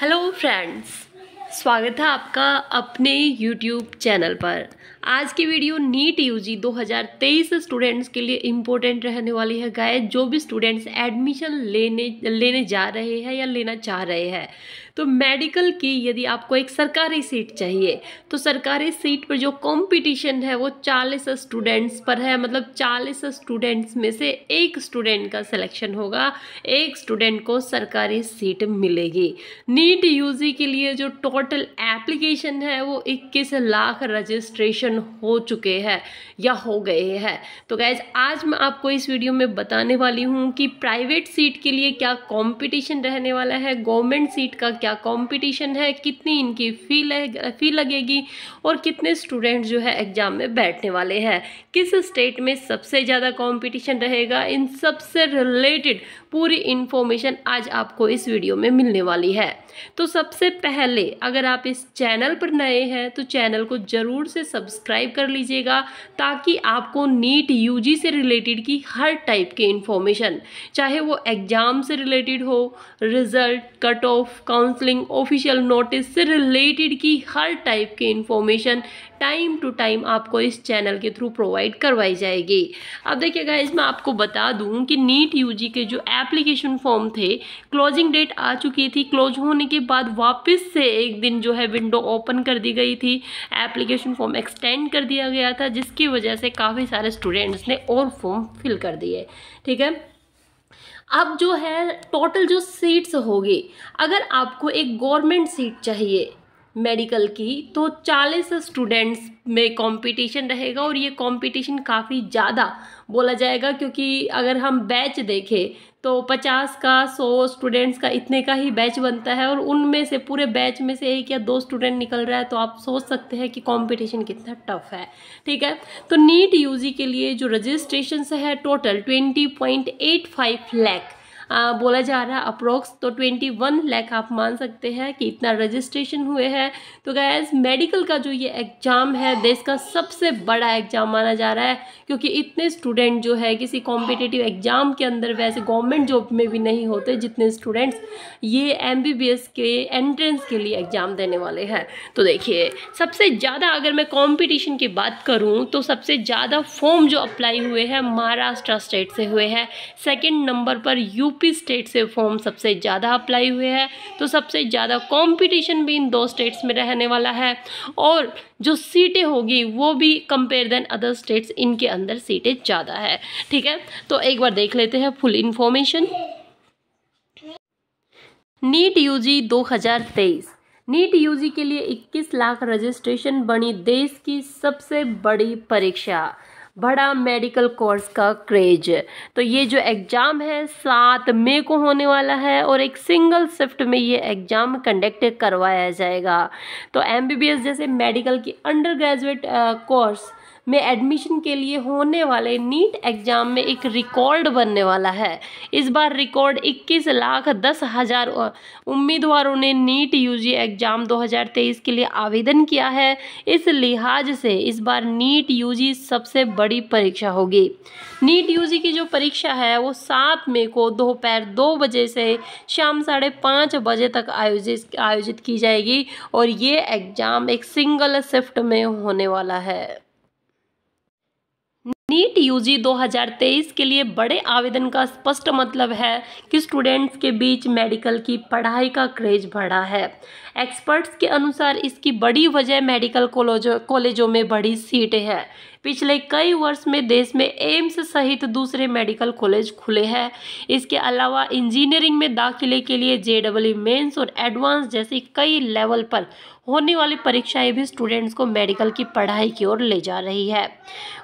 hello friends स्वागत है आपका अपने यूट्यूब चैनल पर आज की वीडियो नीट यूजी 2023 स्टूडेंट्स के लिए इम्पोर्टेंट रहने वाली है गाय जो भी स्टूडेंट्स एडमिशन लेने लेने जा रहे हैं या लेना चाह रहे हैं तो मेडिकल की यदि आपको एक सरकारी सीट चाहिए तो सरकारी सीट पर जो कंपटीशन है वो 40 स्टूडेंट्स पर है मतलब 40 स्टूडेंट्स में से एक स्टूडेंट का सिलेक्शन होगा एक स्टूडेंट को सरकारी सीट मिलेगी नीट यू के लिए जो टोटल एप्लीकेशन है वो इक्कीस लाख रजिस्ट्रेशन हो चुके हैं या हो गए हैं तो गैज आज मैं आपको इस वीडियो में बताने वाली हूँ कि प्राइवेट सीट के लिए क्या कॉम्पिटिशन रहने वाला है गवर्नमेंट सीट का क्या क्या कंपटीशन है कितनी इनकी फ़ी फ़ी लगेगी और कितने स्टूडेंट जो है एग्ज़ाम में बैठने वाले हैं किस स्टेट में सबसे ज़्यादा कंपटीशन रहेगा इन सबसे रिलेटेड पूरी इन्फॉर्मेशन आज आपको इस वीडियो में मिलने वाली है तो सबसे पहले अगर आप इस चैनल पर नए हैं तो चैनल को ज़रूर से सब्सक्राइब कर लीजिएगा ताकि आपको नीट यूजी से रिलेटेड की हर टाइप की इन्फॉर्मेशन चाहे वो एग्ज़ाम से रिलेटेड हो रिज़ल्ट कट ऑफ काउंस काउंसलिंग ऑफिशियल नोटिस से रिलेटेड की हर टाइप की इंफॉर्मेशन टाइम टू टाइम आपको इस चैनल के थ्रू प्रोवाइड करवाई जाएगी अब देखिएगा इसमें आपको बता दूं कि नीट यूजी के जो एप्लीकेशन फॉर्म थे क्लोजिंग डेट आ चुकी थी क्लोज होने के बाद वापस से एक दिन जो है विंडो ओपन कर दी गई थी एप्लीकेशन फॉर्म एक्सटेंड कर दिया गया था जिसकी वजह से काफ़ी सारे स्टूडेंट्स ने और फॉर्म फिल कर दिए ठीक है अब जो है टोटल जो सीट्स होगी अगर आपको एक गवर्नमेंट सीट चाहिए मेडिकल की तो 40 स्टूडेंट्स में कंपटीशन रहेगा और ये कंपटीशन काफ़ी ज़्यादा बोला जाएगा क्योंकि अगर हम बैच देखें तो पचास का सौ स्टूडेंट्स का इतने का ही बैच बनता है और उनमें से पूरे बैच में से एक या दो स्टूडेंट निकल रहा है तो आप सोच सकते हैं कि कंपटीशन कितना टफ है ठीक है तो नीट यूजी के लिए जो रजिस्ट्रेशन है total twenty point eight five बोला जा रहा है अप्रोक्स तो ट्वेंटी वन लैख आप मान सकते हैं कि इतना रजिस्ट्रेशन हुए हैं तो गैस मेडिकल का जो ये एग्ज़ाम है देश का सबसे बड़ा एग्ज़ाम माना जा रहा है क्योंकि इतने स्टूडेंट जो है किसी कॉम्पिटेटिव एग्ज़ाम के अंदर वैसे गवर्नमेंट जॉब में भी नहीं होते जितने स्टूडेंट्स ये एम के एंट्रेंस के लिए एग्ज़ाम देने वाले हैं तो देखिए सबसे ज़्यादा अगर मैं कॉम्पिटिशन की बात करूँ तो सबसे ज़्यादा फॉर्म जो अप्लाई हुए हैं महाराष्ट्र स्टेट से हुए हैं सेकेंड नंबर पर यू यूपी स्टेट से फॉर्म सबसे ज़्यादा अप्लाई हुए हैं तो सबसे ज़्यादा कंपटीशन भी इन दो स्टेट्स में रहने वाला है और जो सीटें होगी वो भी कंपेयर देन अदर स्टेट्स इनके अंदर सीटें ज़्यादा है ठीक है तो एक बार देख लेते हैं full information NEET U 2023 NEET U के लिए 21 लाख रजिस्ट्रेशन बनी देश की सबसे बड़ी परीक्षा बड़ा मेडिकल कोर्स का क्रेज तो ये जो एग्ज़ाम है सात मई को होने वाला है और एक सिंगल शिफ्ट में ये एग्ज़ाम कंडक्ट करवाया जाएगा तो एम जैसे मेडिकल की अंडर ग्रेजुएट कोर्स में एडमिशन के लिए होने वाले नीट एग्ज़ाम में एक रिकॉर्ड बनने वाला है इस बार रिकॉर्ड इक्कीस लाख दस हज़ार उम्मीदवारों ने नीट यूजी एग्ज़ाम 2023 के लिए आवेदन किया है इस लिहाज से इस बार नीट यूजी सबसे बड़ी परीक्षा होगी नीट यूजी की जो परीक्षा है वो सात मई को दोपहर दो, दो बजे से शाम साढ़े पाँच बजे तक आयोजित आयोजित की जाएगी और ये एग्ज़ाम एक सिंगल शिफ्ट में होने वाला है नीट यूजी 2023 के लिए बड़े आवेदन का स्पष्ट मतलब है कि स्टूडेंट्स के बीच मेडिकल की पढ़ाई का क्रेज बढ़ा है एक्सपर्ट्स के अनुसार इसकी बड़ी वजह मेडिकल कॉलेजों में बड़ी सीटें हैं पिछले कई वर्ष में देश में एम्स सहित दूसरे मेडिकल कॉलेज खुले हैं इसके अलावा इंजीनियरिंग में दाखिले के लिए जे डबल मेन्स और एडवांस जैसी कई लेवल पर होने वाली परीक्षाएं भी स्टूडेंट्स को मेडिकल की पढ़ाई की ओर ले जा रही है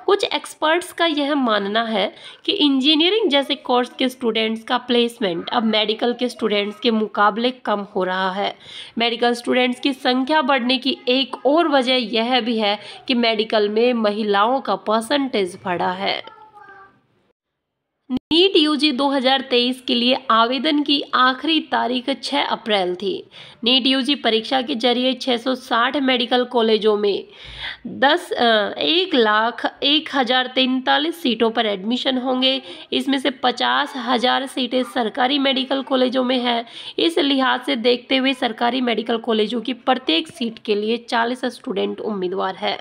कुछ एक्सपर्ट्स का यह मानना है कि इंजीनियरिंग जैसे कोर्स के स्टूडेंट्स का प्लेसमेंट अब मेडिकल के स्टूडेंट्स के मुकाबले कम हो रहा है मेडिकल स्टूडेंट्स की संख्या बढ़ने की एक और वजह यह भी है कि मेडिकल में महिलाओं छात्राओं का परसेंटेज बढ़ा है नीट यूजी 2023 के लिए आवेदन की आखिरी तारीख 6 अप्रैल थी नीट यूजी परीक्षा के जरिए 660 मेडिकल कॉलेजों में 10 एक लाख एक हज़ार तैंतालीस सीटों पर एडमिशन होंगे इसमें से पचास हज़ार सीटें सरकारी मेडिकल कॉलेजों में है इस लिहाज से देखते हुए सरकारी मेडिकल कॉलेजों की प्रत्येक सीट के लिए चालीस स्टूडेंट उम्मीदवार है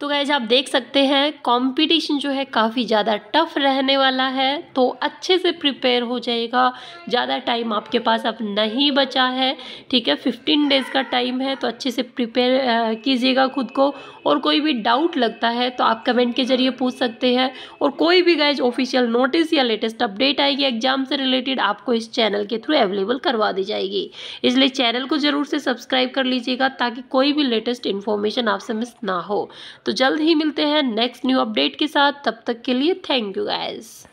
तो गैज आप देख सकते हैं कंपटीशन जो है काफ़ी ज़्यादा टफ रहने वाला है तो अच्छे से प्रिपेयर हो जाएगा ज़्यादा टाइम आपके पास अब नहीं बचा है ठीक है फिफ्टीन डेज़ का टाइम है तो अच्छे से प्रिपेयर कीजिएगा खुद को और कोई भी डाउट लगता है तो आप कमेंट के जरिए पूछ सकते हैं और कोई भी गाइज ऑफिशियल नोटिस या लेटेस्ट अपडेट आएगी एग्जाम से रिलेटेड आपको इस चैनल के थ्रू अवेलेबल करवा दी जाएगी इसलिए चैनल को ज़रूर से सब्सक्राइब कर लीजिएगा ताकि कोई भी लेटेस्ट इन्फॉर्मेशन आपसे मिस ना हो तो जल्द ही मिलते हैं नेक्स्ट न्यू अपडेट के साथ तब तक के लिए थैंक यू गाइज़